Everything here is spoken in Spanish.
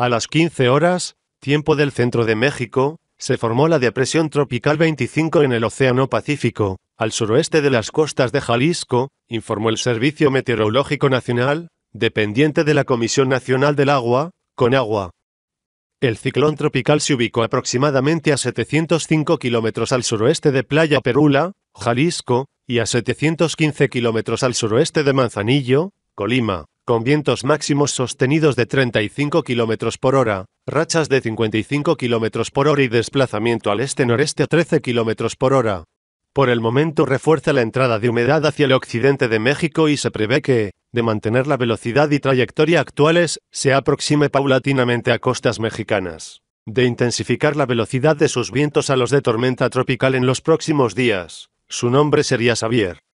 A las 15 horas, tiempo del centro de México, se formó la depresión tropical 25 en el Océano Pacífico, al suroeste de las costas de Jalisco, informó el Servicio Meteorológico Nacional, dependiente de la Comisión Nacional del Agua, con agua. El ciclón tropical se ubicó aproximadamente a 705 kilómetros al suroeste de Playa Perula, Jalisco, y a 715 kilómetros al suroeste de Manzanillo, Colima, con vientos máximos sostenidos de 35 km por hora, rachas de 55 km por hora y desplazamiento al este-noreste 13 km por hora. Por el momento refuerza la entrada de humedad hacia el occidente de México y se prevé que, de mantener la velocidad y trayectoria actuales, se aproxime paulatinamente a costas mexicanas. De intensificar la velocidad de sus vientos a los de tormenta tropical en los próximos días, su nombre sería Xavier.